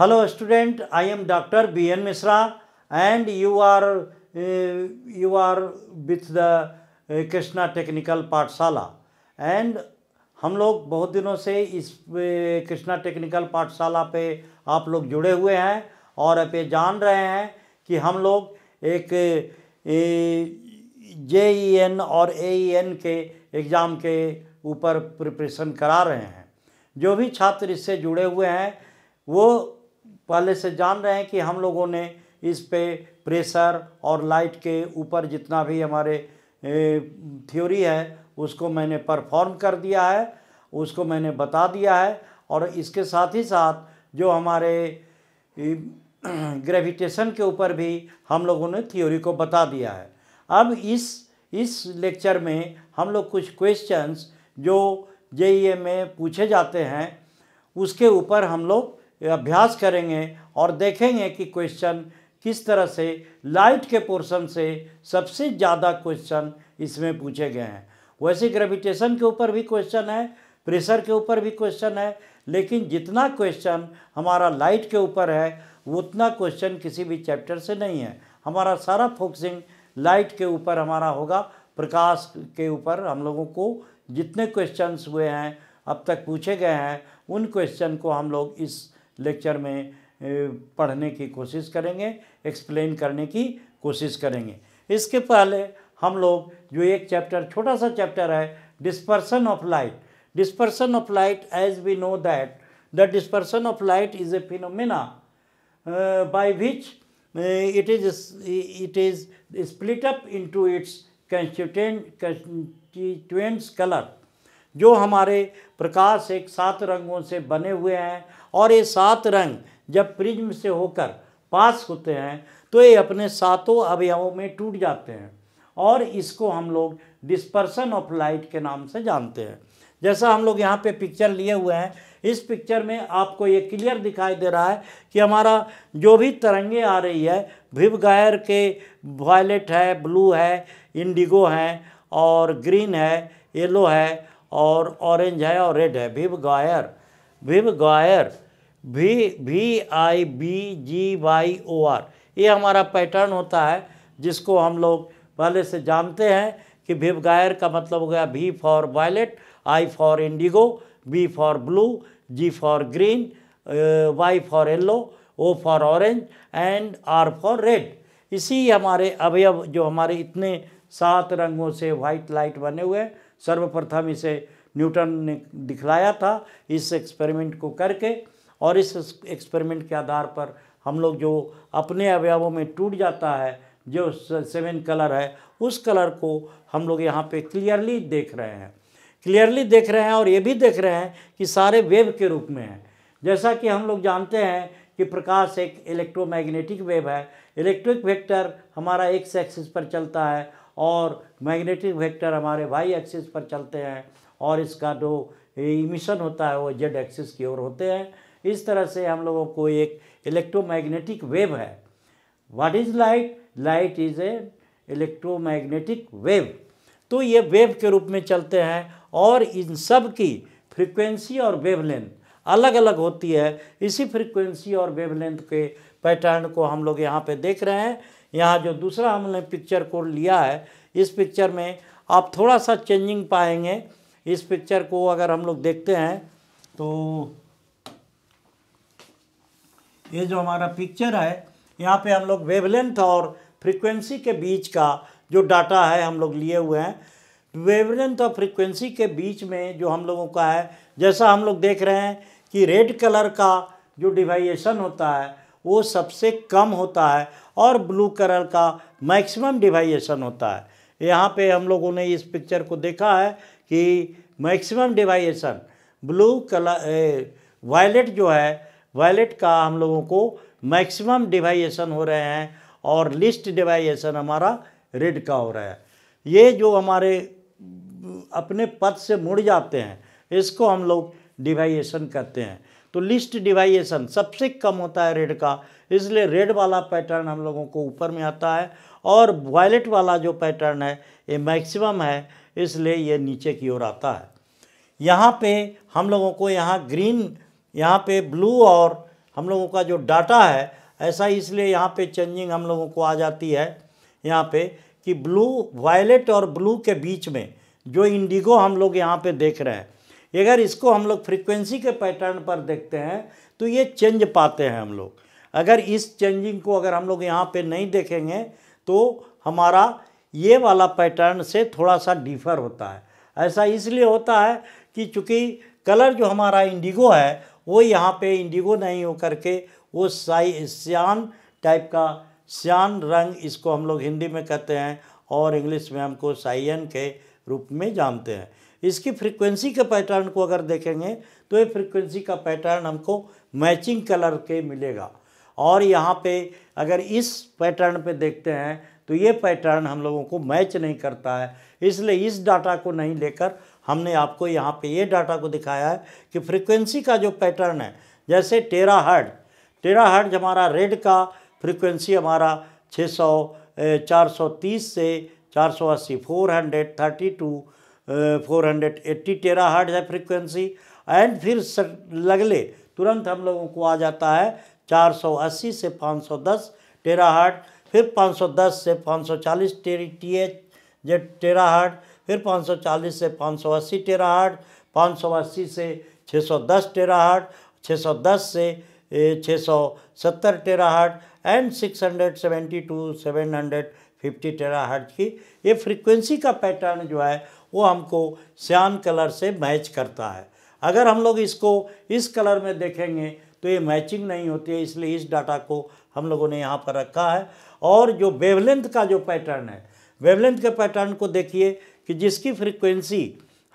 Hello student I am doctor B N Mishra and you are you are with the Krishna technical Pathshala and हम लोग बहुत दिनों से इस कृष्णा टेक्निकल पाठशाला पे आप लोग जुड़े हुए हैं और आप जान रहे हैं कि हम लोग एक जे ई एन और ए ई एन के एग्ज़ाम के ऊपर प्रिपरेशन करा रहे हैं जो भी छात्र इससे जुड़े हुए हैं वो पहले से जान रहे हैं कि हम लोगों ने इस पे प्रेशर और लाइट के ऊपर जितना भी हमारे थ्योरी है उसको मैंने परफॉर्म कर दिया है उसको मैंने बता दिया है और इसके साथ ही साथ जो हमारे ग्रेविटेशन के ऊपर भी हम लोगों ने थ्योरी को बता दिया है अब इस इस लेक्चर में हम लोग कुछ क्वेश्चंस जो जे में पूछे जाते हैं उसके ऊपर हम लोग अभ्यास करेंगे और देखेंगे कि क्वेश्चन किस तरह से लाइट के पोर्शन से सबसे ज़्यादा क्वेश्चन इसमें पूछे गए हैं वैसे ग्रेविटेशन के ऊपर भी क्वेश्चन है प्रेशर के ऊपर भी क्वेश्चन है लेकिन जितना क्वेश्चन हमारा लाइट के ऊपर है उतना क्वेश्चन किसी भी चैप्टर से नहीं है हमारा सारा फोकसिंग लाइट के ऊपर हमारा होगा प्रकाश के ऊपर हम लोगों को जितने क्वेश्चंस हुए हैं अब तक पूछे गए हैं उन क्वेश्चन को हम लोग इस लेक्चर में पढ़ने की कोशिश करेंगे एक्सप्लेन करने की कोशिश करेंगे इसके पहले हम लोग जो एक चैप्टर छोटा सा चैप्टर है dispersion of light dispersion of light as we know that the dispersion of light is a phenomena by which it is it is split up up into its constituent constituents colour जो हमारे प्रकाश एक सात रंगों से बने हुए हैं और ये सात रंग जब प्रिज्म से होकर पास होते हैं तो ये अपने सातों अवयवों में टूट जाते हैं और इसको हम लोग डिस्पर्सन ऑफ लाइट के नाम से जानते हैं जैसा हम लोग यहाँ पे पिक्चर लिए हुए हैं इस पिक्चर में आपको ये क्लियर दिखाई दे रहा है कि हमारा जो भी तरंगे आ रही है भिव गायर के वायलेट है ब्लू है इंडिगो है और ग्रीन है येलो है और ऑरेंज है और रेड है भिव गायर भिव गायर भी V I B G Y O R ये हमारा पैटर्न होता है जिसको हम लोग पहले से जानते हैं कि भिव गायर का मतलब हो गया V for violet I for indigo B for blue G for green Y for yellow O for orange and R for red इसी हमारे अवयव जो हमारे इतने सात रंगों से वाइट लाइट बने हुए हैं सर्वप्रथम इसे न्यूटन ने दिखलाया था इस एक्सपेरिमेंट को करके और इस एक्सपेरिमेंट के आधार पर हम लोग जो अपने अवयवों में टूट जाता है जो सेवन कलर है उस कलर को हम लोग यहाँ पे क्लियरली देख रहे हैं क्लियरली देख रहे हैं और ये भी देख रहे हैं कि सारे वेव के रूप में हैं जैसा कि हम लोग जानते हैं कि प्रकाश एक इलेक्ट्रोमैग्नेटिक वेव है इलेक्ट्रिक वेक्टर हमारा एक सेक्सिस पर चलता है और मैग्नेटिक वेक्टर हमारे वाई एक्सिस पर चलते हैं और इसका जो इमिशन होता है वो जेड एक्सिस की ओर होते हैं इस तरह से हम लोगों को एक इलेक्ट्रोमैग्नेटिक वेव है what is light light is a electromagnetic wave तो ये वेव के रूप में चलते हैं और इन सब की फ्रीक्वेंसी और वेवलेंथ अलग अलग होती है इसी फ्रीक्वेंसी और वेवलेंथ के पैटर्न को हम लोग यहाँ पे देख रहे हैं यहाँ जो दूसरा हमने पिक्चर को लिया है इस पिक्चर में आप थोड़ा सा चेंजिंग पाएंगे इस पिक्चर को अगर हम लोग देखते हैं तो ये जो हमारा पिक्चर है यहाँ पे हम लोग वेवलेंथ और फ्रीक्वेंसी के बीच का जो डाटा है हम लोग लिए हुए हैं वेवलेंथ और फ्रीक्वेंसी के बीच में जो हम लोगों का है जैसा हम लोग देख रहे हैं कि रेड कलर का जो डिवाइएशन होता है वो सबसे कम होता है और ब्लू कलर का मैक्सिमम डिवाइएशन होता है यहाँ पे हम लोगों ने इस पिक्चर को देखा है कि maximum deviation blue colour violet जो है वायलेट का हम लोगों को मैक्सिमम डिवाइएशन हो रहे हैं और लिस्ट डिवाइएशन हमारा रेड का हो रहा है ये जो हमारे अपने पद से मुड़ जाते हैं इसको हम लोग डिवाइएशन करते हैं तो लिस्ट डिवाइएसन सबसे कम होता है रेड का इसलिए रेड वाला पैटर्न हम लोगों को ऊपर में आता है और वायलेट वाला जो पैटर्न है ये मैक्सिमम है इसलिए ये नीचे की ओर आता है यहाँ पे हम लोगों को यहाँ ग्रीन यहाँ पे ब्लू और हम लोगों का जो डाटा है ऐसा इसलिए यहाँ पे चेंजिंग हम लोगों को आ जाती है यहाँ पे कि ब्लू वायलेट और ब्लू के बीच में जो इंडिगो हम लोग यहाँ पे देख रहे हैं अगर इसको हम लोग फ्रिक्वेंसी के पैटर्न पर देखते हैं तो ये चेंज पाते हैं हम लोग अगर इस चेंजिंग को अगर हम लोग यहाँ पे नहीं देखेंगे तो हमारा ये वाला पैटर्न से थोड़ा सा डिफर होता है ऐसा इसलिए होता है कि चूँकि कलर जो हमारा इंडिगो है वो यहाँ पे इंडिगो नहीं हो करके वो साई श्यान टाइप का श्यान रंग इसको हम लोग हिंदी में कहते हैं और इंग्लिश में हमको साइयन के रूप में जानते हैं इसकी फ्रीक्वेंसी के पैटर्न को अगर देखेंगे तो ये फ्रीक्वेंसी का पैटर्न हमको मैचिंग कलर के मिलेगा और यहाँ पे अगर इस पैटर्न पे देखते हैं तो ये पैटर्न हम लोगों को मैच नहीं करता है इसलिए इस डाटा को नहीं लेकर हमने आपको यहाँ पे ये डाटा को दिखाया है कि फ्रीक्वेंसी का जो पैटर्न है जैसे टेरा हर्ड टेरा हर्ड हमारा रेड का फ्रीक्वेंसी हमारा 600 430 से 480 432 four hundred eighty terahertz है फ्रिक्वेंसी एंड फिर सर लगले तुरंत हम लोगों को आ जाता है चार सौ अस्सी से पाँच सौ दस टेरा हार्ट फिर पाँच सौ दस से पाँच सौ चालीस tera T H Z terahertz फिर पाँच सौ चालीस से पाँच सौ अस्सी टेरा हार्ट पाँच सौ अस्सी से छः सौ दस टेरा हार्ट छः सौ दस से छः सौ सत्तर terahertz and six hundred seventy to seven hundred fifty terahertz की ये फ्रिक्वेंसी का पैटर्न जो है वो हमको सियान कलर से मैच करता है अगर हम लोग इसको इस कलर में देखेंगे तो ये मैचिंग नहीं होती है इसलिए इस डाटा को हम लोगों ने यहाँ पर रखा है और जो वेवलेंथ का जो पैटर्न है वेवलेंथ के पैटर्न को देखिए कि जिसकी फ्रिक्वेंसी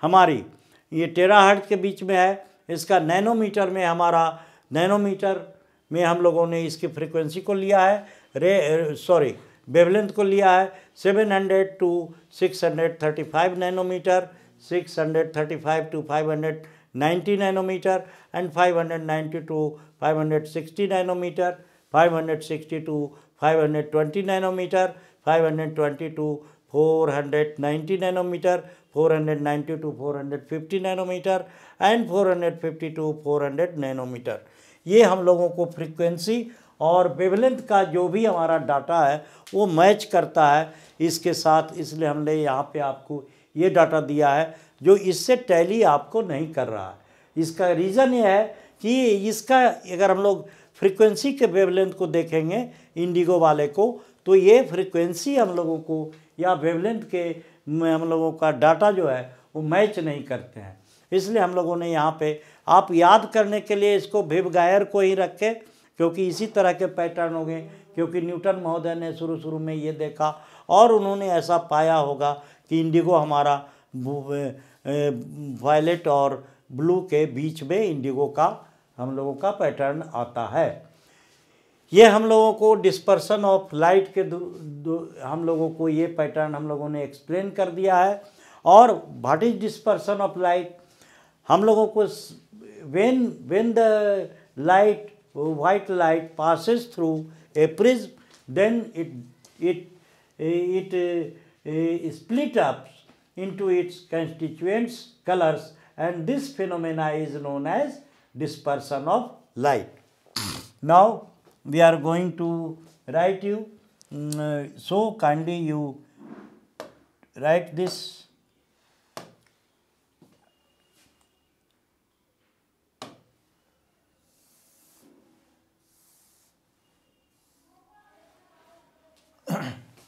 हमारी ये टेरा हर्ट के बीच में है इसका नैनोमीटर में हमारा नैनोमीटर में हम लोगों ने इसकी फ्रिक्वेंसी को लिया है रे सॉरी वेवलेंथ को लिया है 700 to 635 nanometre 635 to 590 nanometre and 590 to 560 nanometre 560 to 520 nanometre 520 to 490 nanometre 490 to 450 nanometre and 450 to 400 nanometre ये हम लोगों को फ्रीक्वेंसी और वेवलेंथ का जो भी हमारा डाटा है वो मैच करता है इसके साथ इसलिए हमने यहाँ पे आपको ये डाटा दिया है जो इससे टैली आपको नहीं कर रहा है इसका रीज़न ये है कि इसका अगर हम लोग फ्रीक्वेंसी के वेवलेंथ को देखेंगे इंडिगो वाले को तो ये फ्रीक्वेंसी हम लोगों को या वेवलेंथ के हम लोगों का डाटा जो है वो मैच नहीं करते हैं इसलिए हम लोगों ने यहाँ पे आप याद करने के लिए इसको वेव गायर को ही रखें क्योंकि इसी तरह के पैटर्न हो गए क्योंकि न्यूटन महोदय ने शुरू शुरू में ये देखा और उन्होंने ऐसा पाया होगा कि इंडिगो हमारा वायलेट और ब्लू के बीच में इंडिगो का हम लोगों का पैटर्न आता है ये हम लोगों को डिस्पर्सन ऑफ लाइट के दु, दु, हम लोगों को ये पैटर्न हम लोगों ने एक्सप्लेन कर दिया है और what is dispersion of light हम लोगों को when when the light white light passes through a prism, then it, it, it uh, uh, split up into its constituents, colors, and this phenomena is known as dispersion of light. Now, we are going to write you, um, so kindly you write this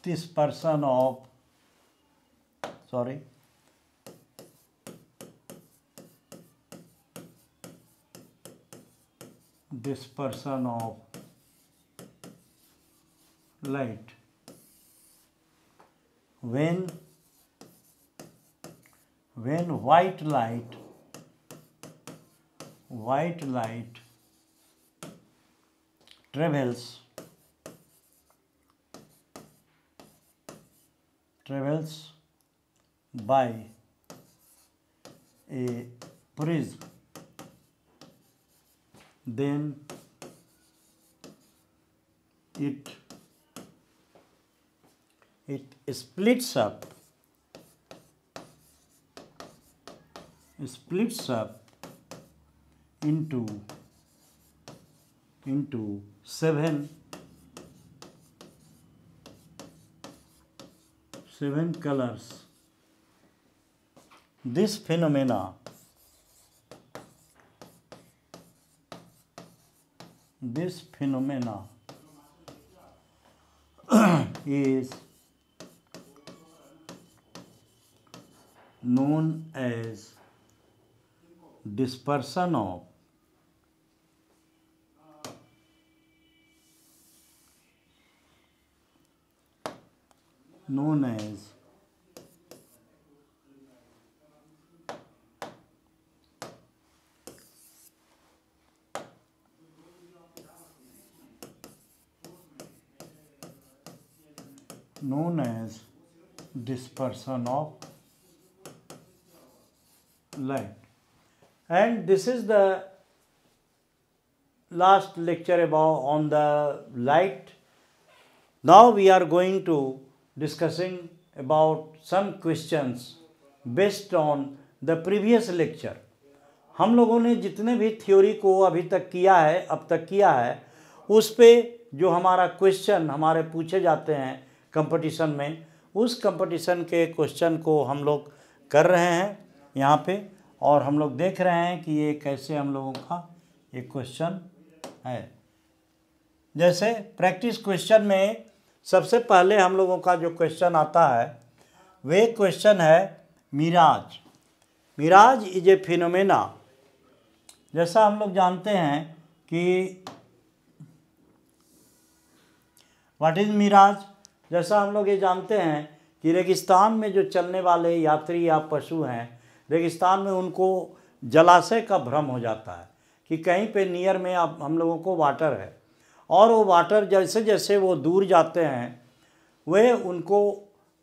this person of sorry this person of light when when white light white light travels travels by a prism then it it splits up splits up into into seven seven colors this phenomena this phenomena is known as dispersion of known as known as dispersion of light and this is the last lecture about on the light now we are going to discussing about some questions based on the previous lecture. हम लोगों ने जितने भी theory को अभी तक किया है अब तक किया है उस पर जो हमारा क्वेश्चन हमारे पूछे जाते हैं कंपटीशन में उस कंपटीशन के क्वेश्चन को हम लोग कर रहे हैं यहाँ पे और हम लोग देख रहे हैं कि ये कैसे हम लोगों का ये क्वेश्चन है जैसे प्रैक्टिस क्वेश्चन में सबसे पहले हम लोगों का जो क्वेश्चन आता है वे क्वेश्चन है mirage mirage is a phenomena जैसा हम लोग जानते हैं कि व्हाट इज़ मिराज जैसा हम लोग ये जानते हैं कि रेगिस्तान में जो चलने वाले यात्री या पशु हैं रेगिस्तान में उनको जलाशय का भ्रम हो जाता है कि कहीं पे नियर में आप हम लोगों को वाटर है और वो वाटर जैसे जैसे वो दूर जाते हैं वे उनको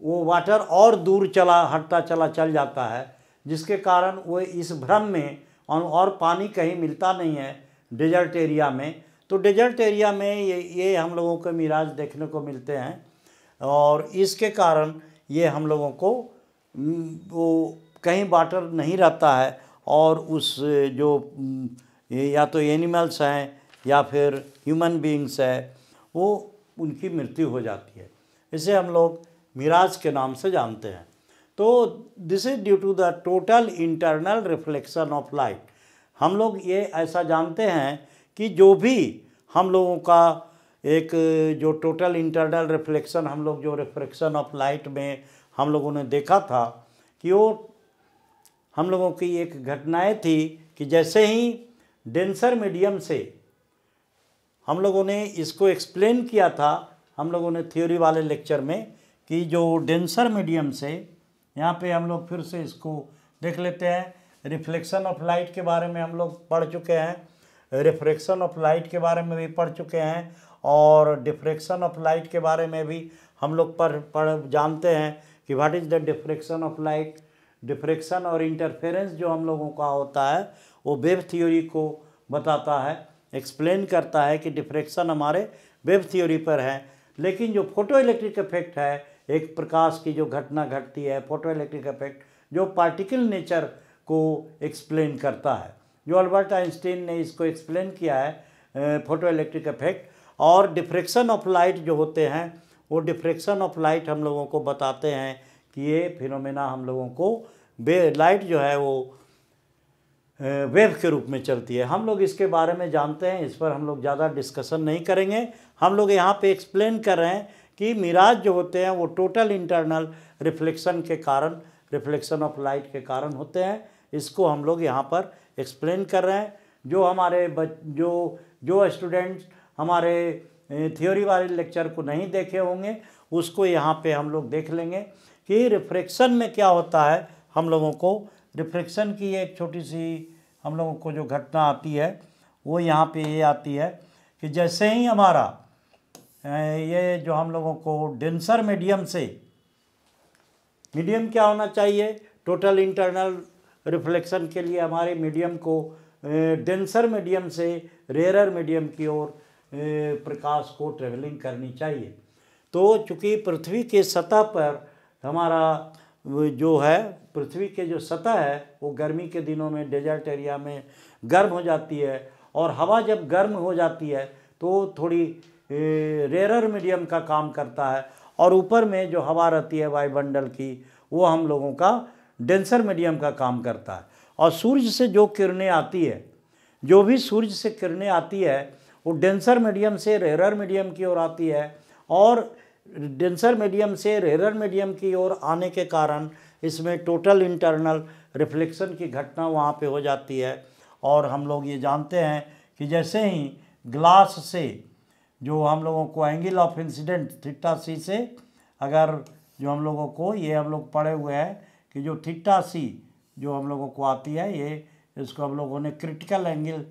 वो वाटर और दूर चला हटता चला चल जाता है जिसके कारण वो इस भ्रम में और पानी कहीं मिलता नहीं है डेजर्ट एरिया में तो डेजर्ट एरिया में ये ये हम लोगों के मिराज देखने को मिलते हैं और इसके कारण ये हम लोगों को वो कहीं वाटर नहीं रहता है और उस जो या तो एनिमल्स हैं या फिर ह्यूमन बींग्स है वो उनकी मृत्यु हो जाती है इसे हम लोग मिराज के नाम से जानते हैं तो this is due to the total internal reflection of light हम लोग ये ऐसा जानते हैं कि जो भी हम लोगों का एक जो टोटल इंटरनल रिफ्लेक्शन हम लोग जो रिफ्लेक्शन ऑफ लाइट में हम लोगों ने देखा था कि वो हम लोगों की एक घटनाएं थी कि जैसे ही डेंसर मीडियम से हम लोगों ने इसको एक्सप्लेन किया था हम लोगों ने थ्योरी वाले लेक्चर में कि जो डेंसर मीडियम से यहाँ पे हम लोग फिर से इसको देख लेते हैं रिफ्लेक्शन ऑफ लाइट के बारे में हम लोग पढ़ चुके हैं रिफ्रेक्शन ऑफ लाइट के बारे में भी पढ़ चुके हैं और डिफ्रेक्शन ऑफ लाइट के बारे में भी हम लोग पढ़ पढ़ जानते हैं कि what is the diffraction of light diffraction और इंटरफेरेंस जो हम लोगों का होता है वो वेब थ्योरी को बताता है एक्सप्लेन करता है कि डिफ्रेक्शन हमारे वेब थ्योरी पर है लेकिन जो फोटो इलेक्ट्रिक इफेक्ट है एक प्रकाश की जो घटना घटती है फोटो इलेक्ट्रिक इफेक्ट जो पार्टिकल नेचर को एक्सप्लेन करता है जो अल्बर्ट आइंस्टीन ने इसको एक्सप्लेन किया है फोटो इलेक्ट्रिक इफेक्ट और डिफ्रेक्शन ऑफ लाइट जो होते हैं वो डिफ्रेक्शन ऑफ लाइट हम लोगों को बताते हैं कि ये फिनोमेना हम लोगों को बे लाइट जो है वो वेव के रूप में चलती है हम लोग इसके बारे में जानते हैं इस पर हम लोग ज़्यादा डिस्कशन नहीं करेंगे हम लोग यहाँ पे एक्सप्लेन कर रहे हैं कि मिराज जो होते हैं वो टोटल इंटरनल रिफ्लेक्शन के कारण रिफ्लेक्शन ऑफ लाइट के कारण होते हैं इसको हम लोग यहाँ पर एक्सप्लेन कर रहे हैं जो हमारे बच जो जो स्टूडेंट्स हमारे थ्योरी वाले लेक्चर को नहीं देखे होंगे उसको यहाँ पे हम लोग देख लेंगे कि रिफ्लेक्शन में क्या होता है हम लोगों को रिफ्लेक्शन की एक छोटी सी हम लोगों को जो घटना आती है वो यहाँ पे ये आती है कि जैसे ही हमारा ये जो हम लोगों को डेंसर मीडियम से मीडियम क्या होना चाहिए टोटल इंटरनल रिफ्लेक्शन के लिए हमारे मीडियम को डेंसर मीडियम से रेयर मीडियम की ओर प्रकाश को ट्रेवलिंग करनी चाहिए तो चूँकि पृथ्वी के सतह पर हमारा जो है पृथ्वी के जो सतह है वो गर्मी के दिनों में डेजर्ट एरिया में गर्म हो जाती है और हवा जब गर्म हो जाती है तो थोड़ी रेरर मीडियम का काम करता है और ऊपर में जो हवा रहती है वायुमंडल की वो हम लोगों का डेंसर मीडियम का काम करता है और सूर्य से जो किरणें आती है जो भी सूर्य से किरणें आती है वो डेंसर मीडियम से रेरर मीडियम की ओर आती है और डेंसर मीडियम से रेरर मीडियम की ओर आने के कारण इसमें टोटल इंटरनल रिफ्लेक्शन की घटना वहाँ पे हो जाती है और हम लोग ये जानते हैं कि जैसे ही ग्लास से जो हम लोगों को angle of incident theta C से अगर जो हम लोगों को ये हम लोग पढ़े हुए हैं कि जो थिट्टा सी जो हम लोगों को आती है ये इसको हम लोगों ने क्रिटिकल एंगल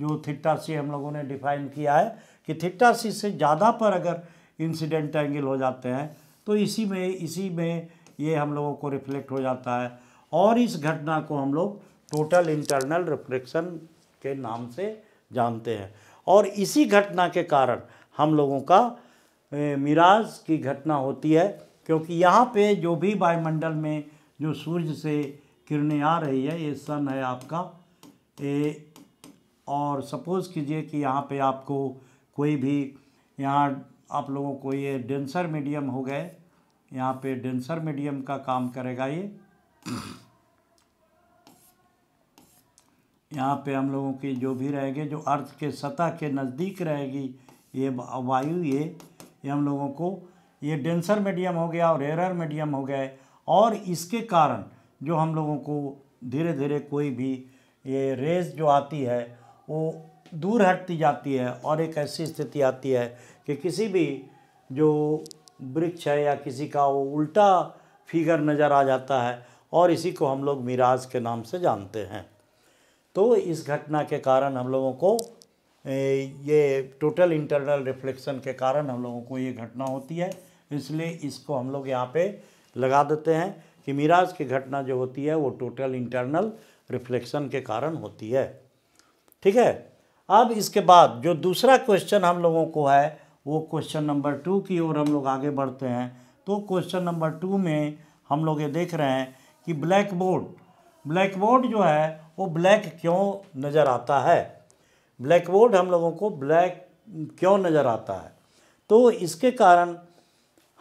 जो थिट्टा सी हम लोगों ने डिफाइन किया है कि थिट्टा सी से ज़्यादा पर अगर इंसिडेंट एंगल हो जाते हैं तो इसी में इसी में ये हम लोगों को रिफ्लेक्ट हो जाता है और इस घटना को हम लोग टोटल इंटरनल रिफ्लेक्शन के नाम से जानते हैं और इसी घटना के कारण हम लोगों का मिराज की घटना होती है क्योंकि यहाँ पे जो भी वायुमंडल में जो सूर्य से किरणें आ रही है ये सन है आपका ए, और सपोज़ कीजिए कि यहाँ पे आपको कोई भी यहाँ आप लोगों को ये डेंसर मीडियम हो गए यहाँ पे डेंसर मीडियम का काम करेगा ये यहाँ पे हम लोगों की जो भी रहेंगे जो अर्थ के सतह के नज़दीक रहेगी ये वायु ये ये हम लोगों को ये डेंसर मीडियम हो गया और एरर मीडियम हो गए और इसके कारण जो हम लोगों को धीरे धीरे कोई भी ये रेस जो आती है वो दूर हटती जाती है और एक ऐसी स्थिति आती है कि किसी भी जो वृक्ष है या किसी का वो उल्टा फिगर नज़र आ जाता है और इसी को हम लोग मिराज के नाम से जानते हैं तो इस घटना के कारण हम लोगों को ये टोटल इंटरनल रिफ्लेक्शन के कारण हम लोगों को ये घटना होती है इसलिए इसको हम लोग यहाँ पे लगा देते हैं कि मिराज की घटना जो होती है वो टोटल इंटरनल रिफ्लेक्शन के कारण होती है ठीक है अब इसके बाद जो दूसरा क्वेश्चन हम लोगों को है वो क्वेश्चन नंबर टू की ओर हम लोग आगे बढ़ते हैं तो क्वेश्चन नंबर टू में हम लोग ये देख रहे हैं कि ब्लैक बोर्ड ब्लैक बोर्ड जो है वो ब्लैक क्यों नज़र आता है ब्लैक बोर्ड हम लोगों को ब्लैक क्यों नज़र आता है तो इसके कारण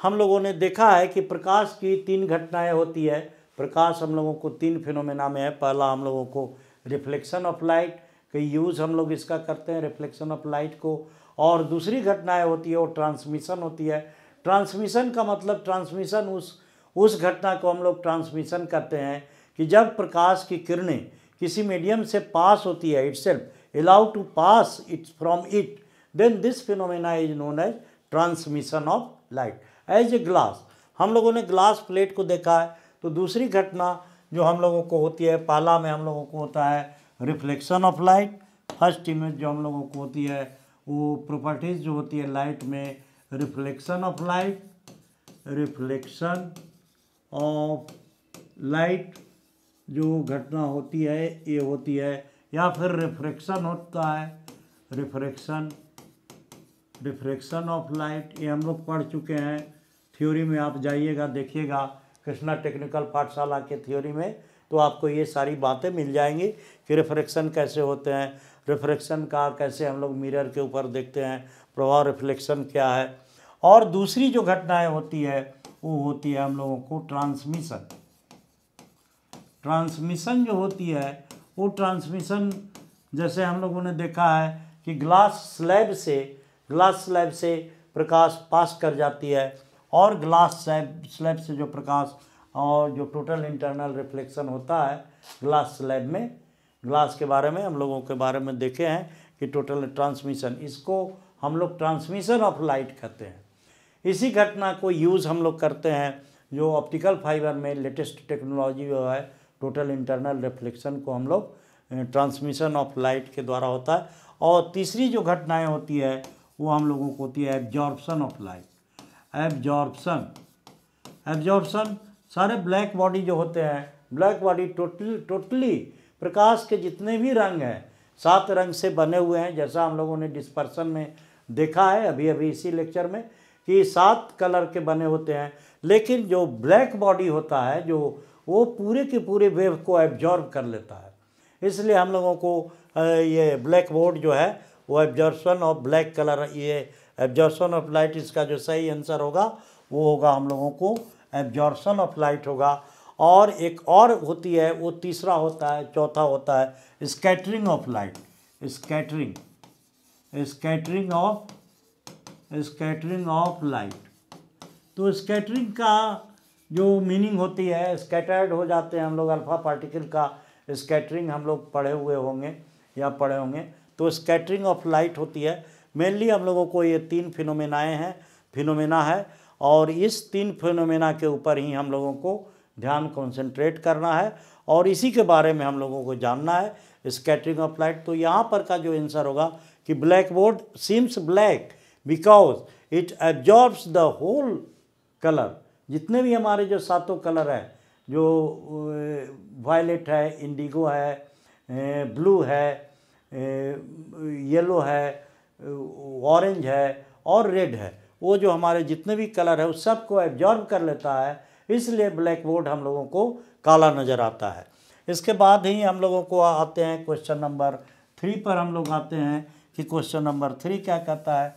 हम लोगों ने देखा है कि प्रकाश की तीन घटनाएं होती है प्रकाश हम लोगों को तीन फिनोमेना में है पहला हम लोगों को रिफ्लेक्शन ऑफ लाइट का यूज़ हम लोग इसका करते हैं रिफ्लेक्शन ऑफ लाइट को और दूसरी घटनाएं होती है वो ट्रांसमिशन होती है ट्रांसमिशन का मतलब ट्रांसमिशन उस उस घटना को हम लोग ट्रांसमिशन कहते हैं कि जब प्रकाश की किरणें किसी मीडियम से पास होती है itself allow to pass its from it then this phenomena is known as transmission of light as a glass हम लोगों ने ग्लास प्लेट को देखा है तो दूसरी घटना जो हम लोगों को होती है पाला में हम लोगों को होता है reflection of light first image जो हम लोगों को होती है वो प्रॉपर्टीज़ जो होती है लाइट में reflection of light reflection of light जो घटना होती है ये होती है या फिर रिफ्रेक्शन होता है रिफ्रेक्शन रिफ्रेक्शन ऑफ लाइट ये हम लोग पढ़ चुके हैं थ्योरी में आप जाइएगा देखिएगा कृष्णा टेक्निकल पाठशाला के थ्योरी में तो आपको ये सारी बातें मिल जाएंगी कि रिफ्रेक्शन कैसे होते हैं रिफ्लेक्शन का कैसे हम लोग मिरर के ऊपर देखते हैं प्रभाव रिफ्लेक्शन क्या है और दूसरी जो घटनाएं होती है वो होती है हम लोगों को ट्रांसमिशन ट्रांसमिशन जो होती है वो ट्रांसमिशन जैसे हम लोगों ने देखा है कि ग्लास स्लैब से ग्लास स्लैब से प्रकाश पास कर जाती है और ग्लास स्लैब स्लैब से जो प्रकाश और जो टोटल इंटरनल रिफ्लेक्शन होता है ग्लास स्लैब में ग्लास के बारे में हम लोगों के बारे में देखे हैं कि टोटल ट्रांसमिशन इसको हम लोग ट्रांसमिशन ऑफ लाइट कहते हैं इसी घटना को यूज़ हम लोग करते हैं जो ऑप्टिकल फाइबर में लेटेस्ट टेक्नोलॉजी जो है टोटल इंटरनल रिफ्लेक्शन को हम लोग ट्रांसमिशन ऑफ लाइट के द्वारा होता है और तीसरी जो घटनाएं होती है वो हम लोगों को होती है absorption of light absorption absorption सारे ब्लैक बॉडी जो होते हैं ब्लैक बॉडी टोटली टोटली प्रकाश के जितने भी रंग हैं सात रंग से बने हुए हैं जैसा हम लोगों ने डिस्पर्सन में देखा है अभी अभी इसी लेक्चर में कि सात कलर के बने होते हैं लेकिन जो ब्लैक बॉडी होता है जो वो पूरे के पूरे वेव को एब्जॉर्ब कर लेता है इसलिए हम लोगों को ये ब्लैक बोर्ड जो है वो एब्जॉर्बन ऑफ ब्लैक कलर ये एब्जॉर्बन ऑफ लाइट इसका जो सही आंसर होगा वो होगा हम लोगों को एब्जॉर्बन ऑफ लाइट होगा और एक और होती है वो तीसरा होता है चौथा होता है scattering of light scattering scattering of scattering of light तो स्कैटरिंग का जो मीनिंग होती है स्कैटर्ड हो जाते हैं हम लोग अल्फ़ा पार्टिकल का स्कैटरिंग हम लोग पढ़े हुए होंगे या पढ़े होंगे तो स्कैटरिंग ऑफ लाइट होती है मेनली हम लोगों को ये तीन फिनोमेनाएँ हैं फिनोमेना है और इस तीन फिनोमेना के ऊपर ही हम लोगों को ध्यान कंसंट्रेट करना है और इसी के बारे में हम लोगों को जानना है स्कैटरिंग ऑफ लाइट तो यहाँ पर का जो आंसर होगा कि black board seems black because it absorbs the whole colour जितने भी हमारे जो सातों कलर हैं जो वायलेट है इंडिगो है ब्लू है येलो है ऑरेंज है और रेड है वो जो हमारे जितने भी कलर है उस सबको एब्जॉर्ब कर लेता है इसलिए ब्लैक बोर्ड हम लोगों को काला नज़र आता है इसके बाद ही हम लोगों को आते हैं क्वेश्चन नंबर थ्री पर हम लोग आते हैं कि क्वेश्चन नंबर थ्री क्या कहता है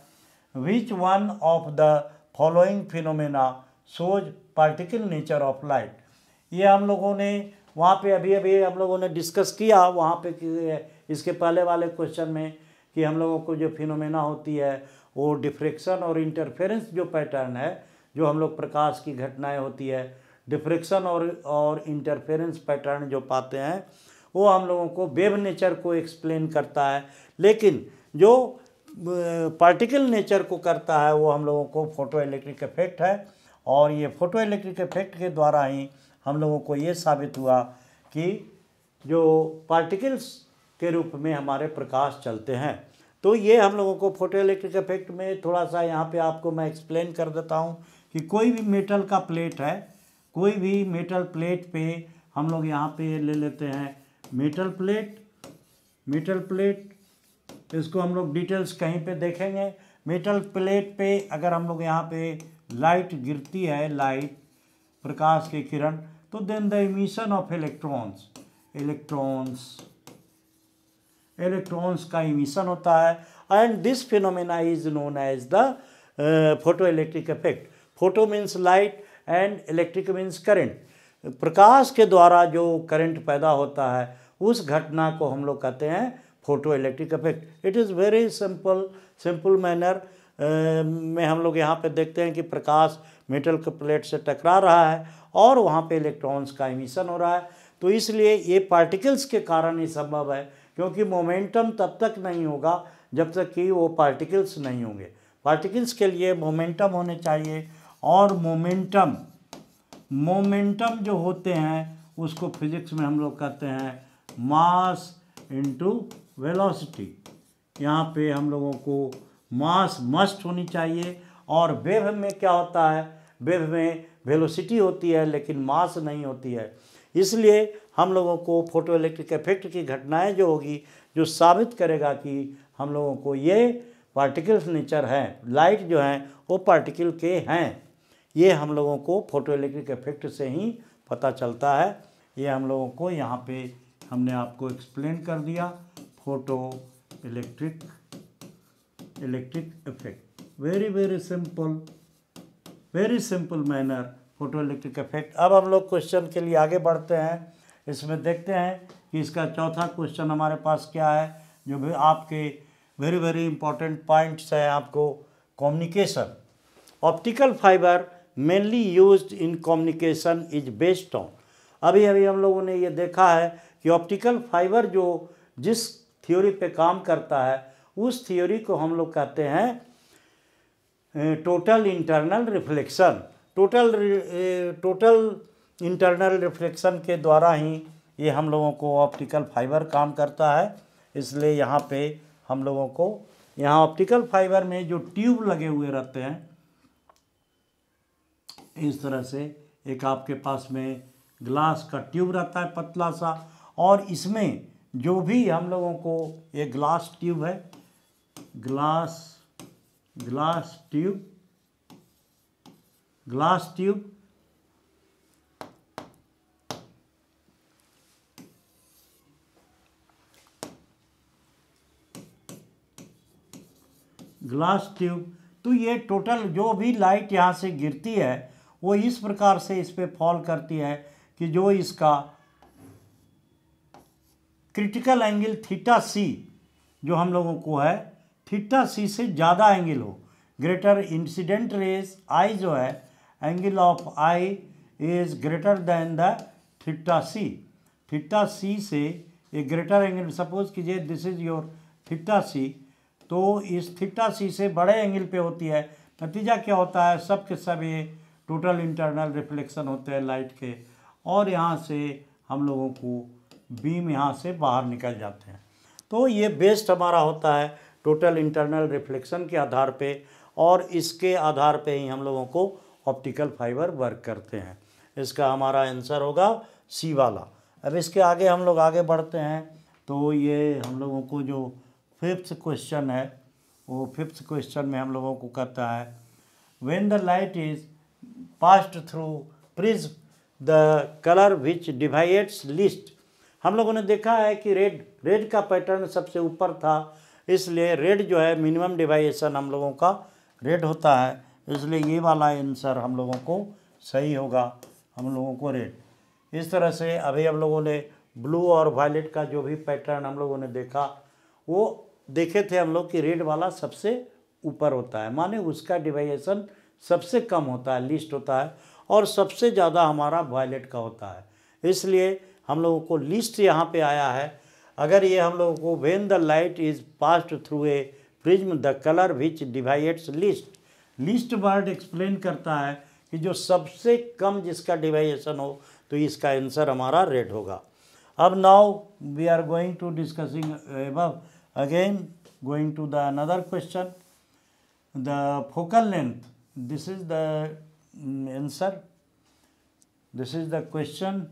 which one of the following phenomena shows particle nature of light ये हम लोगों ने वहाँ पे अभी अभी हम लोगों ने डिस्कस किया वहाँ पे कि इसके पहले वाले क्वेश्चन में कि हम लोगों को जो फिनोमेना होती है वो डिफ्रेक्शन और इंटरफेरेंस जो पैटर्न है जो हम लोग प्रकाश की घटनाएं होती है डिफ्रेक्शन और और इंटरफेरेंस पैटर्न जो पाते हैं वो हम लोगों को वेब नेचर को एक्सप्लेन करता है लेकिन जो पार्टिकल नेचर को करता है वो हम लोगों को फोटो इलेक्ट्रिक इफेक्ट है और ये फोटो इलेक्ट्रिक इफेक्ट के द्वारा ही हम लोगों को ये साबित हुआ कि जो पार्टिकल्स के रूप में हमारे प्रकाश चलते हैं तो ये हम लोगों को फोटो इलेक्ट्रिक इफेक्ट में थोड़ा सा यहाँ पे आपको मैं एक्सप्लेन कर देता हूँ कि कोई भी मेटल का प्लेट है कोई भी मेटल प्लेट पे हम लोग यहाँ पे ले लेते हैं मेटल प्लेट मेटल प्लेट इसको हम लोग डिटेल्स कहीं पे देखेंगे मेटल प्लेट पे अगर हम लोग यहाँ पे लाइट गिरती है लाइट प्रकाश के किरण तो then the emission of electrons electrons electrons का इमिशन होता है and this phenomena is known as the photoelectric effect photo means light and electric means current प्रकाश के द्वारा जो करंट पैदा होता है उस घटना को हम लोग कहते हैं photoelectric effect it is very simple simple manner में हम लोग यहाँ पे देखते हैं कि प्रकाश मेटल के प्लेट से टकरा रहा है और वहाँ पे इलेक्ट्रॉन्स का इमिशन हो रहा है तो इसलिए ये पार्टिकल्स के कारण ही संभव है क्योंकि मोमेंटम तब तक नहीं होगा जब तक कि वो पार्टिकल्स नहीं होंगे पार्टिकल्स के लिए मोमेंटम होने चाहिए और मोमेंटम मोमेंटम जो होते हैं उसको फिजिक्स में हम लोग कहते हैं मास इनटू वेलोसिटी यहाँ पे हम लोगों को मास मस्ट होनी चाहिए और वेव में क्या होता है वेव में वेलोसिटी होती है लेकिन मास नहीं होती है इसलिए हम लोगों को फोटो इलेक्ट्रिक इफेक्ट की घटनाएं जो होगी जो साबित करेगा कि हम लोगों को ये पार्टिकल्स नेचर हैं लाइट जो हैं वो पार्टिकल के हैं ये हम लोगों को फोटो इलेक्ट्रिक इफेक्ट से ही पता चलता है ये हम लोगों को यहाँ पे हमने आपको एक्सप्लेन कर दिया photoelectric electric effect very very simple very simple manner photoelectric effect अब हम लोग क्वेश्चन के लिए आगे बढ़ते हैं इसमें देखते हैं कि इसका चौथा क्वेश्चन हमारे पास क्या है जो भी आपके वेरी वेरी इंपॉर्टेंट पॉइंट्स हैं आपको communication optical fibre mainly use in communication is based on अभी अभी हम लोगों ने ये देखा है कि ऑप्टिकल फाइबर जो जिस थ्योरी पे काम करता है उस थ्योरी को हम लोग कहते हैं total internal reflection total total internal reflection के द्वारा ही ये हम लोगों को ऑप्टिकल फाइबर काम करता है इसलिए यहाँ पे हम लोगों को यहाँ ऑप्टिकल फाइबर में जो ट्यूब लगे हुए रहते हैं इस तरह से एक आपके पास में ग्लास का ट्यूब रहता है पतला सा और इसमें जो भी हम लोगों को ये ग्लास ट्यूब है glass glass tube glass tube glass tube तो ये टोटल जो भी लाइट यहाँ से गिरती है वो इस प्रकार से इस पर फॉल करती है कि जो इसका क्रिटिकल एंगल थीटा सी जो हम लोगों को है थीटा सी से ज़्यादा एंगल हो ग्रेटर इंसिडेंट रेस आई जो है angle of I is greater than the theta C theta C से एक ग्रेटर एंगल सपोज कीजिए this is your theta C तो इस थीटा सी से बड़े एंगल पे होती है नतीजा क्या होता है सब के सब ये टोटल इंटरनल रिफ्लेक्शन होते हैं लाइट के और यहाँ से हम लोगों को बीम यहाँ से बाहर निकल जाते हैं तो ये बेस्ट हमारा होता है टोटल इंटरनल रिफ्लेक्शन के आधार पे और इसके आधार पे ही हम लोगों को ऑप्टिकल फाइबर वर्क करते हैं इसका हमारा आंसर होगा सी वाला अब इसके आगे हम लोग आगे बढ़ते हैं तो ये हम लोगों को जो फिफ्थ क्वेश्चन है वो फिफ्थ क्वेश्चन में हम लोगों को कहता है when the light is passed through prism the color which divides list हम लोगों ने देखा है कि रेड रेड का पैटर्न सबसे ऊपर था इसलिए रेड जो है मिनिमम डिवाइएशन हम लोगों का रेड होता है इसलिए ये वाला आंसर हम लोगों को सही होगा हम लोगों को रेड इस तरह से अभी हम लोगों ने ब्लू और वायलेट का जो भी पैटर्न हम लोगों ने देखा वो देखे थे हम लोग कि रेड वाला सबसे ऊपर होता है माने उसका डिवाइएसन सबसे कम होता है लिस्ट होता है और सबसे ज़्यादा हमारा वायलेट का होता है इसलिए हम लोगों को लिस्ट यहाँ पे आया है अगर ये हम लोगों को when the light is passed through a prism the colour which divides list list word explain करता है कि जो सबसे कम जिसका डिवाइसन हो तो इसका आंसर हमारा रेड होगा अब now we are going to discussing एब again going to the another question the focal length this is the answer this is the question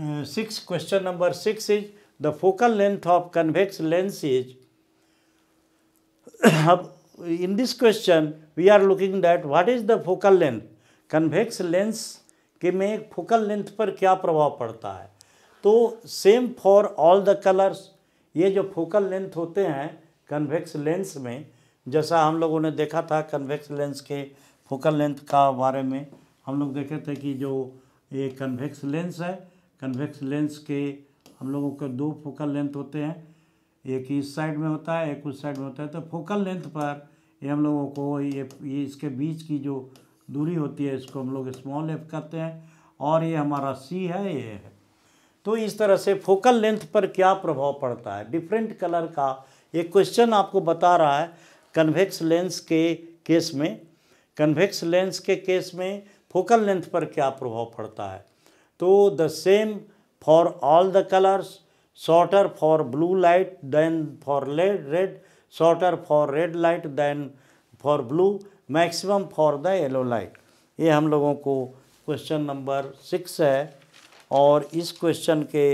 uh, six question number 6 is the focal length of convex lens is in this question we are looking that what is the focal length convex lens के में focal length पर क्या प्रभाव पड़ता है तो same for all the colours ये जो फोकल लेंथ होते हैं कन्वेक्स लेंस में जैसा हम लोगों ने देखा था कन्वेक्स लेंस के फोकल लेंथ का बारे में हम लोग देखे थे कि जो ये कन्वेक्स लेंस है कन्वेक्स लेंस के हम लोगों के दो फोकल लेंथ होते हैं एक इस साइड में होता है एक उस साइड में होता है तो फोकल लेंथ पर ये हम लोगों को ये ये इसके बीच की जो दूरी होती है इसको हम लोग स्मॉल एफ कहते हैं और ये हमारा सी है ये है तो इस तरह से फोकल लेंथ पर क्या प्रभाव पड़ता है डिफरेंट कलर का एक क्वेश्चन आपको बता रहा है कन्वेक्स लेंस के केस में कन्वेक्स लेंस के केस में फोकल लेंथ पर क्या प्रभाव पड़ता है तो the same for all the colours shorter for blue light than for led red shorter for red light than for blue maximum for the yellow light ये हम लोगों को क्वेश्चन नंबर सिक्स है और इस क्वेश्चन के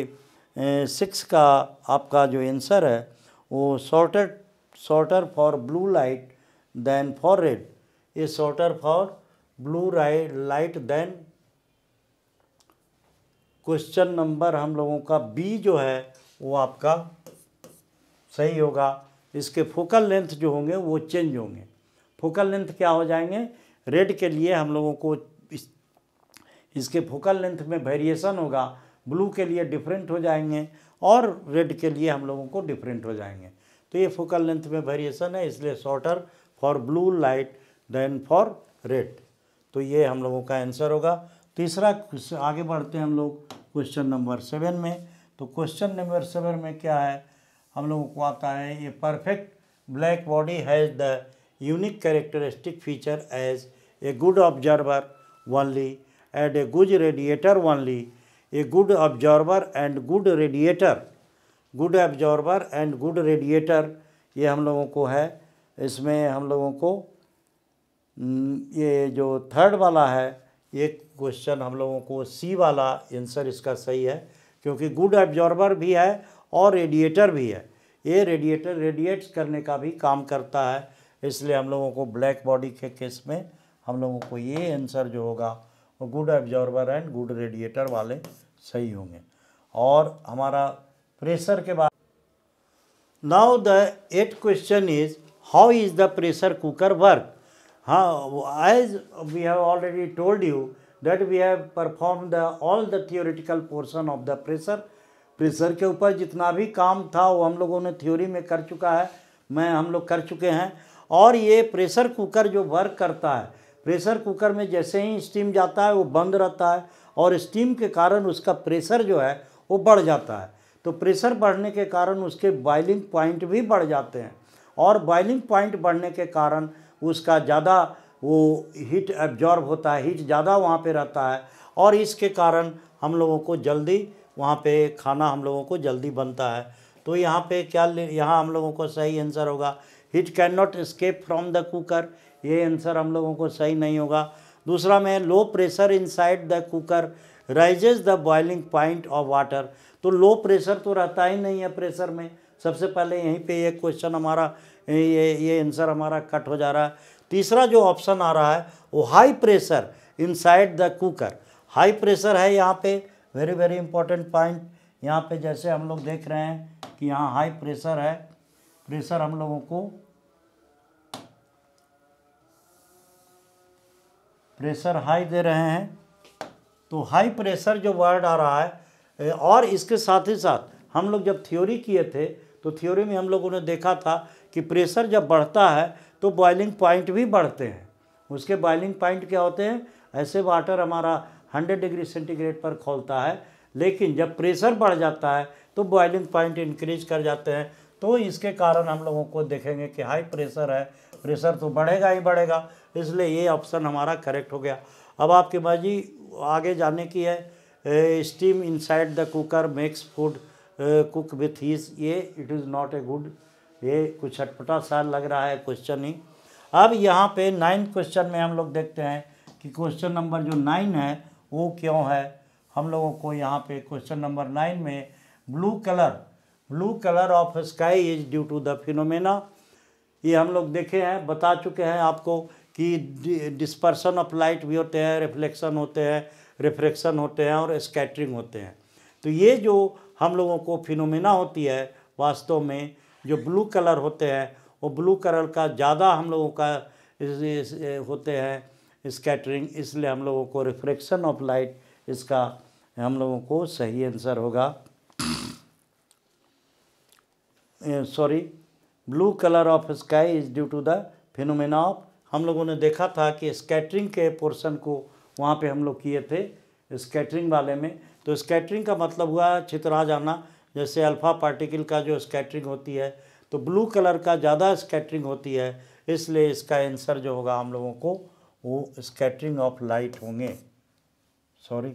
सिक्स का आपका जो आंसर है वो shorted shorter for blue light than for red is shorter for blue light than question number हम लोगों का बी जो है वो आपका सही होगा इसके फोकल लेंथ जो होंगे वो चेंज होंगे फोकल लेंथ क्या हो जाएंगे रेड के लिए हम लोगों को इस, इसके फोकल लेंथ में वेरिएशन होगा ब्लू के लिए डिफरेंट हो जाएंगे और रेड के लिए हम लोगों को डिफरेंट हो जाएंगे तो ये फोकल लेंथ में वेरिएशन है इसलिए shorter for blue light than for red तो ये हम लोगों का आंसर होगा तीसरा आगे बढ़ते हैं हम लोग क्वेश्चन नंबर सेवन में तो क्वेश्चन नंबर सेवन में क्या है हम लोगों को आता है ये perfect black body has the unique characteristic feature as a good observer only and a good radiator only a good observer and good radiator good absorber and good radiator ये हम लोगों को है इसमें हम लोगों को ये जो थर्ड वाला है ये क्वेश्चन हम लोगों को सी वाला आंसर इसका सही है क्योंकि गुड एब्जॉर्बर भी है और रेडिएटर भी है ये रेडिएटर रेडिएट्स करने का भी काम करता है इसलिए हम लोगों को ब्लैक बॉडी के केस में हम लोगों को ये आंसर जो होगा वो good absorber and good radiator वाले सही होंगे और हमारा प्रेशर के बाद now the eight question is how is the pressure cooker work हाँ as we have already told you that we have perform the all the theoretical portion of the pressure pressure के ऊपर जितना भी काम था वो हम लोगों ने थ्योरी में कर चुका है मैं हम लोग कर चुके हैं और ये प्रेशर कुकर जो वर्क करता है प्रेशर कुकर में जैसे ही स्टीम जाता है वो बंद रहता है और स्टीम के कारण उसका प्रेशर जो है वो बढ़ जाता है तो प्रेशर बढ़ने के कारण उसके बॉइलिंग पॉइंट भी बढ़ जाते हैं और बॉइलिंग पॉइंट बढ़ने के कारण उसका ज़्यादा वो हीट एब्जॉर्ब होता है हीट ज़्यादा वहाँ पे रहता है और इसके कारण हम लोगों को जल्दी वहाँ पे खाना हम लोगों को जल्दी बनता है तो यहाँ पे क्या यहाँ हम लोगों को सही आंसर होगा heat can not escape from the cooker ये आंसर हम लोगों को सही नहीं होगा दूसरा में low pressure inside the cooker raises the boiling point of water तो लो प्रेशर तो रहता ही नहीं है प्रेशर में सबसे पहले यहीं पे ये क्वेश्चन हमारा ये ये आंसर हमारा कट हो जा रहा है तीसरा जो ऑप्शन आ रहा है वो high pressure inside the cooker high pressure है यहाँ पे वेरी वेरी इंपॉर्टेंट पॉइंट यहाँ पे जैसे हम लोग देख रहे हैं कि यहाँ हाई प्रेशर है प्रेशर हम लोगों को प्रेशर हाई दे रहे हैं तो हाई प्रेशर जो वर्ड आ रहा है और इसके साथ ही साथ हम लोग जब थ्योरी किए थे तो थ्योरी में हम लोगों ने देखा था कि प्रेशर जब बढ़ता है तो बॉइलिंग पॉइंट भी बढ़ते हैं उसके बॉयलिंग पॉइंट क्या होते हैं ऐसे वाटर हमारा 100 डिग्री सेंटीग्रेड पर खोलता है लेकिन जब प्रेशर बढ़ जाता है तो बॉयलिंग पॉइंट इंक्रीज कर जाते हैं तो इसके कारण हम लोगों को देखेंगे कि हाई प्रेशर है प्रेशर तो बढ़ेगा ही बढ़ेगा इसलिए ये ऑप्शन हमारा करेक्ट हो गया अब आपकी मर्जी आगे जाने की है steam inside the cooker makes food cook with ease ये it is not a good ये कुछ अटपटा सा लग रहा है क्वेश्चन ही अब यहाँ पे नाइन क्वेश्चन में हम लोग देखते हैं कि क्वेश्चन नंबर जो नाइन है वो क्यों है हम लोगों को यहाँ पे क्वेश्चन नंबर नाइन में blue colour blue colour of sky is due to the phenomena ये हम लोग देखे हैं बता चुके हैं आपको कि डिस्पर्सन ऑफ लाइट भी होते हैं रिफ्लेक्शन होते हैं रिफ्रेक्शन होते हैं और स्कैटरिंग होते हैं तो ये जो हम लोगों को फिनोमेना होती है वास्तव में जो ब्लू कलर होते हैं वो ब्लू कलर का ज़्यादा हम लोगों का इस, इस, होते हैं स्कैटरिंग इसलिए हम लोगों को रिफ्रेक्शन ऑफ लाइट इसका हम लोगों को सही आंसर होगा sorry blue colour of sky is due to the phenomena of हम लोगों ने देखा था कि स्कैटरिंग के पोर्शन को वहाँ पे हम लोग किए थे स्कैटरिंग वाले में तो स्कैटरिंग का मतलब हुआ छितरा जाना जैसे अल्फ़ा पार्टिकल का जो स्कैटरिंग होती है तो ब्लू कलर का ज़्यादा स्कैटरिंग होती है इसलिए इसका आंसर जो होगा हम लोगों को वो स्कैटरिंग ऑफ लाइट होंगे सॉरी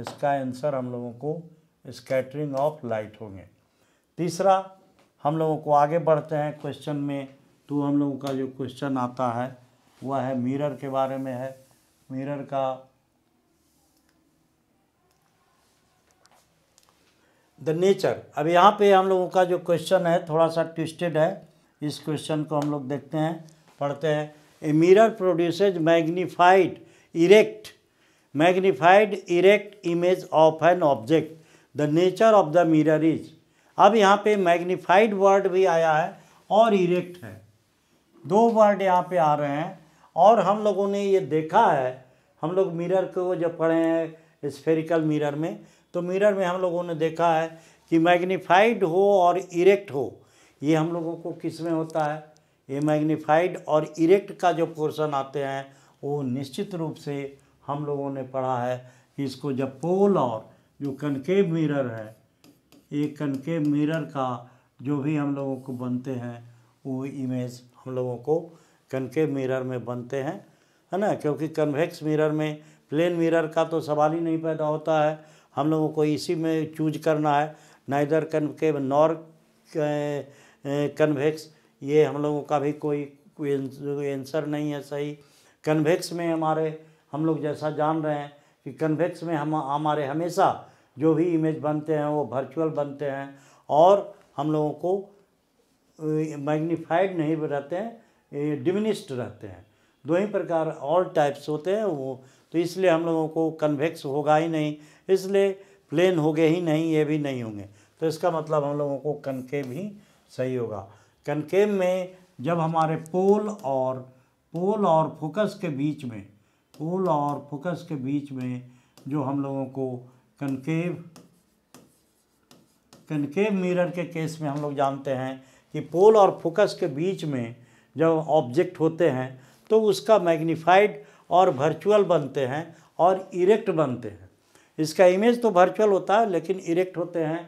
इसका आंसर हम लोगों को स्कैटरिंग ऑफ लाइट होंगे तीसरा हम लोगों को आगे बढ़ते हैं क्वेश्चन में तो हम लोगों का जो क्वेश्चन आता है हुआ है मिरर के बारे में है मिरर का द नेचर अब यहाँ पे हम लोगों का जो क्वेश्चन है थोड़ा सा ट्विस्टेड है इस क्वेश्चन को हम लोग देखते हैं पढ़ते हैं a mirror produces magnified erect magnified erect image of an object the nature of the mirror is अब यहाँ पे मैग्नीफाइड वर्ड भी आया है और इरेक्ट है दो वर्ड यहाँ पे आ रहे हैं और हम लोगों ने ये देखा है हम लोग मिरर को जब पढ़े हैं स्फेरिकल मिरर में तो मिरर में हम लोगों ने देखा है कि मैग्नीफाइड हो और इरेक्ट हो ये हम लोगों को किस में होता है ये मैग्नीफाइड और इरेक्ट का जो पोर्शन आते हैं वो निश्चित रूप से हम लोगों ने पढ़ा है कि इसको जब पोल और जो कनकेव मिरर है ये कनकेव मिरर का जो भी हम लोगों को बनते हैं वो इमेज हम लोगों को कनकेव मिरर में बनते हैं है ना क्योंकि कन्वेक्स मिरर में प्लेन मिरर का तो सवाल ही नहीं पैदा होता है हम लोगों को इसी में चूज करना है ना इधर कनकेव नॉर कन्वेक्स ये हम लोगों का भी कोई आंसर नहीं है सही कन्वेक्स में हमारे हम लोग जैसा जान रहे हैं कि कन्वेक्स में हम हमारे हमेशा जो भी इमेज बनते हैं वो वर्चुअल बनते हैं और हम लोगों को मैग्नीफाइड नहीं रहते हैं डिमिनिस्ट रहते हैं दो ही प्रकार और टाइप्स होते हैं वो तो इसलिए हम लोगों को कन्वेक्स होगा ही नहीं इसलिए प्लेन हो गए ही नहीं ये भी नहीं होंगे तो इसका मतलब हम लोगों को कनकेव ही सही होगा कनकेव में जब हमारे पोल और पोल और फोकस के बीच में पोल और फोकस के बीच में जो हम लोगों को कनकेव कनकेव मिरर के केस में हम लोग जानते हैं कि पोल और फोकस के बीच में जब ऑब्जेक्ट होते हैं तो उसका मैग्नीफाइड और वर्चुअल बनते हैं और इरेक्ट बनते हैं इसका इमेज तो वर्चुअल होता है लेकिन इरेक्ट होते हैं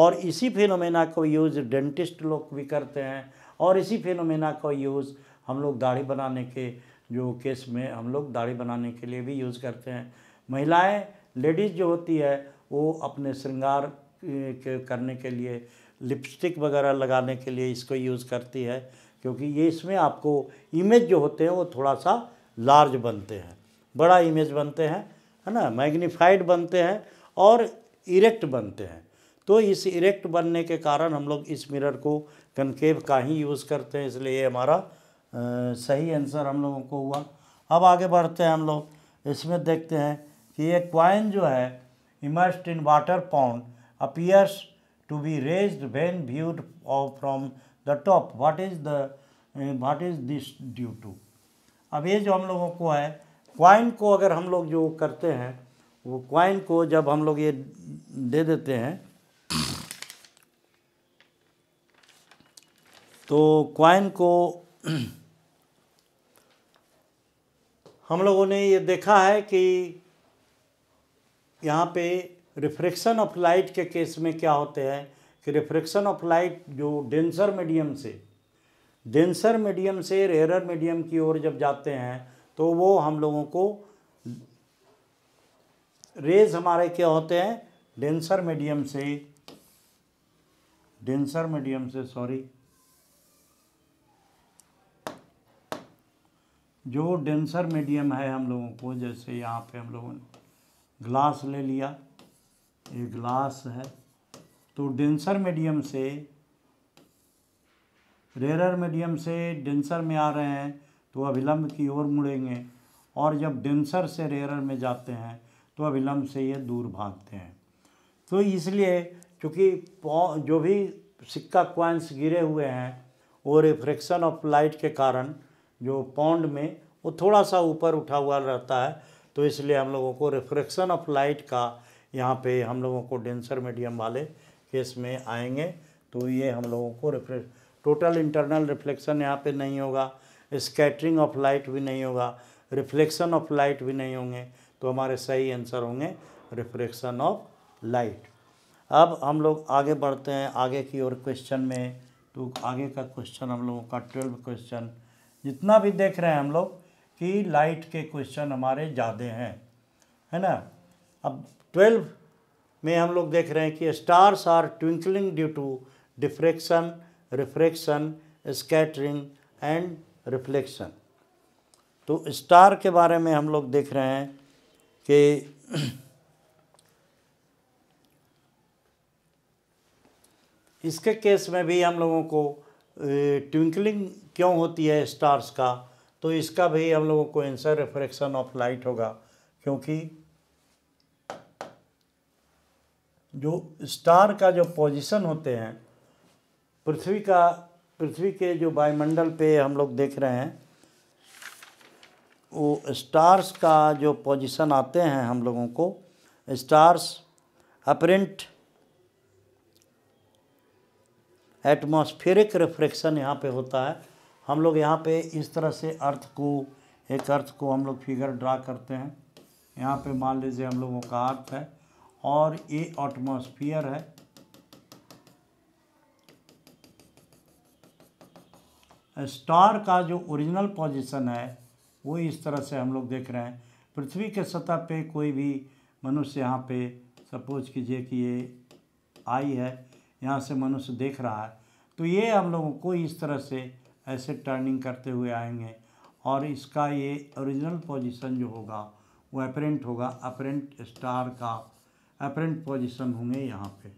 और इसी फिनोमेना को यूज़ डेंटिस्ट लोग भी करते हैं और इसी फिनोमेना को यूज़ हम लोग दाढ़ी बनाने के जो केस में हम लोग दाढ़ी बनाने के लिए भी यूज़ करते हैं महिलाएं लेडीज़ जो होती है वो अपने श्रृंगार करने के लिए लिपस्टिक वगैरह लगाने के लिए इसको यूज़ करती है क्योंकि ये इसमें आपको इमेज जो होते हैं वो थोड़ा सा लार्ज बनते हैं बड़ा इमेज बनते हैं है ना मैग्नीफाइड बनते हैं और इरेक्ट बनते हैं तो इस इरेक्ट बनने के कारण हम लोग इस मिरर को कनकेव का ही यूज़ करते हैं इसलिए ये हमारा आ, सही आंसर हम लोगों को हुआ अब आगे बढ़ते हैं हम लोग इसमें देखते हैं कि ये क्वाइन जो है in water pond pond to be be raised when off from the top what is uh, what is this due to अब ये जो हम लोगों को है क्वाइन को अगर हम लोग जो करते हैं वो क्वाइन को जब हम लोग ये दे देते हैं तो क्वाइन को हम लोगों ने ये देखा है कि यहाँ पे रिफ्रेक्शन ऑफ लाइट के केस में क्या होते हैं कि रिफ्रैक्शन ऑफ लाइट जो डेंसर मीडियम से डेंसर मीडियम से रेयर मीडियम की ओर जब जाते हैं तो वो हम लोगों को रेज हमारे क्या होते हैं डेंसर मीडियम से डेंसर मीडियम से सॉरी जो डेंसर मीडियम है हम लोगों को जैसे यहाँ पे हम लोगों ने ग्लास ले लिया ये ग्लास है तो डेंसर मीडियम से रेरर मीडियम से डेंसर में आ रहे हैं तो अभिलंब की ओर मुड़ेंगे और जब डेंसर से रेरर में जाते हैं तो अभिलंब से ये दूर भागते हैं तो इसलिए क्योंकि जो भी सिक्का क्वाइंस गिरे हुए हैं वो रिफ्रैक्शन ऑफ लाइट के कारण जो पौंड में वो थोड़ा सा ऊपर उठा हुआ रहता है तो इसलिए हम लोगों को रिफ्रैक्शन ऑफ लाइट का यहाँ पे हम लोगों को डेंसर मीडियम वाले केस में आएंगे तो ये हम लोगों को रिफ्लेक्ट टोटल इंटरनल रिफ्लेक्शन यहाँ पे नहीं होगा स्कैटरिंग ऑफ लाइट भी नहीं होगा रिफ्लेक्शन ऑफ लाइट भी नहीं होंगे तो हमारे सही आंसर होंगे रिफ्लेक्शन ऑफ लाइट अब हम लोग आगे बढ़ते हैं आगे की ओर क्वेश्चन में तो आगे का क्वेश्चन हम लोगों का ट्वेल्व क्वेश्चन जितना भी देख रहे हैं हम लोग कि लाइट के क्वेश्चन हमारे ज़्यादा हैं है ना अब ट्वेल्व में हम लोग देख रहे हैं कि stars are twinkling due to diffraction refraction scattering and reflection तो स्टार के बारे में हम लोग देख रहे हैं कि इसके केस में भी हम लोगों को ट्विंकलिंग क्यों होती है स्टार्स का तो इसका भी हम लोगों को आंसर रिफ्रेक्शन ऑफ लाइट होगा क्योंकि जो स्टार का जो पोजीशन होते हैं पृथ्वी का पृथ्वी के जो वायुमंडल पे हम लोग देख रहे हैं वो स्टार्स का जो पोजीशन आते हैं हम लोगों को स्टार्स अप्रिंट एटमॉस्फेरिक रिफ्रेक्शन यहाँ पे होता है हम लोग यहाँ पे इस तरह से अर्थ को एक अर्थ को हम लोग फिगर ड्रा करते हैं यहाँ पे मान लीजिए हम लोगों का अर्थ है और ये एटमॉस्फियर है स्टार का जो ओरिजिनल पोजीशन है वो इस तरह से हम लोग देख रहे हैं पृथ्वी के सतह पे कोई भी मनुष्य यहाँ पे सपोज कीजिए कि ये आई है यहाँ से मनुष्य देख रहा है तो ये हम लोगों को इस तरह से ऐसे टर्निंग करते हुए आएंगे और इसका ये ओरिजिनल पोजीशन जो होगा वो अपेरेंट होगा अपेरेंट स्टार का अपरेंट पोजिशन होंगे यहाँ पे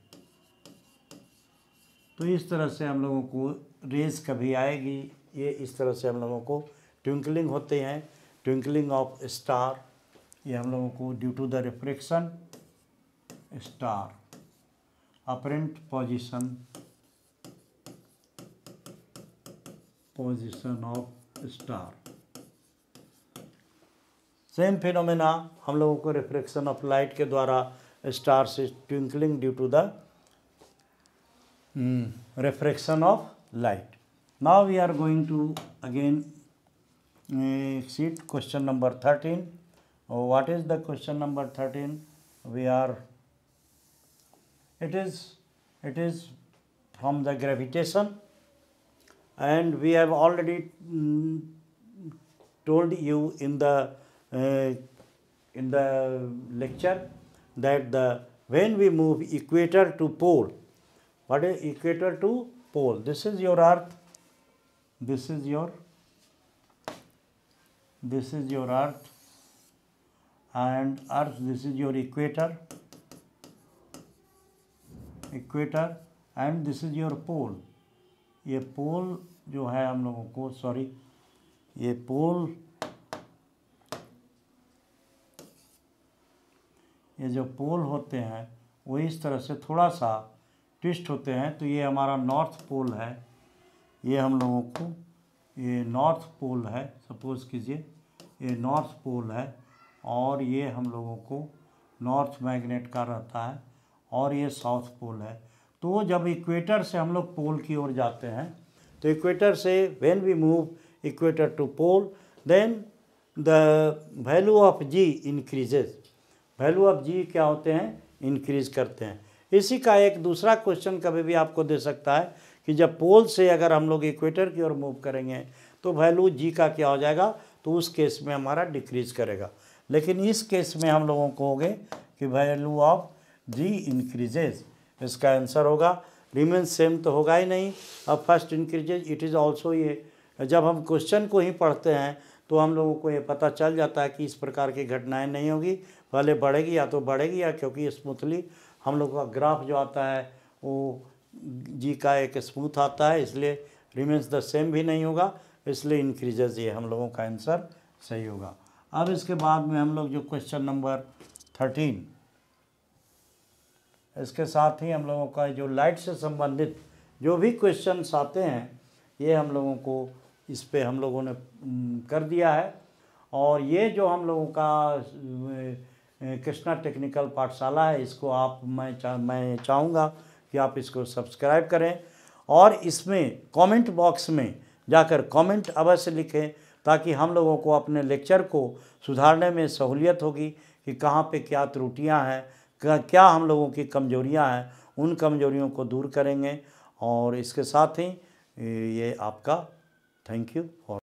तो इस तरह से हम लोगों को रेज कभी आएगी ये इस तरह से हम लोगों को ट्विंकलिंग होते हैं ट्विंकलिंग ऑफ स्टार ये हम लोगों को due to the refraction star apparent position position of star same phenomena हम लोगों को रिफ्रेक्शन ऑफ लाइट के द्वारा stars is twinkling due to the reflection mm, refraction of light. Now we are going to again uh, eh, see question number 13. Oh, what is the question number 13? We are, it is, it is from the gravitation and we have already mm, told you in the uh, in the lecture that the when we move equator to pole, what is equator to pole? This is your earth, this is your, this is your earth and earth this is your equator, equator and this is your pole. ये pole, जो है हम लोगों को sorry ये ये जो पोल होते हैं वो इस तरह से थोड़ा सा ट्विस्ट होते हैं तो ये हमारा नॉर्थ पोल है ये हम लोगों को ये नॉर्थ पोल है सपोज़ कीजिए ये नॉर्थ पोल है और ये हम लोगों को नॉर्थ मैग्नेट का रहता है और ये साउथ पोल है तो जब इक्वेटर से हम लोग पोल की ओर जाते हैं तो इक्वेटर से when we move equator to pole then the value of g increases value of g क्या होते हैं इंक्रीज करते हैं इसी का एक दूसरा क्वेश्चन कभी भी आपको दे सकता है कि जब पोल से अगर हम लोग इक्वेटर की ओर मूव करेंगे तो वैल्यू जी का क्या हो जाएगा तो उस केस में हमारा डिक्रीज करेगा लेकिन इस केस में हम लोगों को होंगे कि वैल्यू ऑफ जी इंक्रीजेज इसका आंसर होगा रिमेन सेम तो होगा ही नहीं अब first increases it is also ये जब हम क्वेश्चन को ही पढ़ते हैं तो हम लोगों को ये पता चल जाता है कि इस प्रकार की घटनाएं नहीं होगी पहले बढ़ेगी या तो बढ़ेगी या क्योंकि स्मूथली हम लोग का ग्राफ जो आता है वो जी का एक स्मूथ आता है इसलिए रिमेंस द सेम भी नहीं होगा इसलिए इंक्रीजेज ये हम लोगों का आंसर सही होगा अब इसके बाद में हम लोग जो क्वेश्चन नंबर थर्टीन इसके साथ ही हम लोगों का जो लाइट से संबंधित जो भी क्वेश्चन आते हैं ये हम लोगों को इस पर हम लोगों ने कर दिया है और ये जो हम लोगों का कृष्णा टेक्निकल पाठशाला है इसको आप मैं चा, मैं चाहूँगा कि आप इसको सब्सक्राइब करें और इसमें कमेंट बॉक्स में जाकर कमेंट अवश्य लिखें ताकि हम लोगों को अपने लेक्चर को सुधारने में सहूलियत होगी कि कहाँ पे क्या त्रुटियाँ हैं क्या हम लोगों की कमजोरियाँ हैं उन कमजोरियों को दूर करेंगे और इसके साथ ही ये आपका थैंक यू फॉर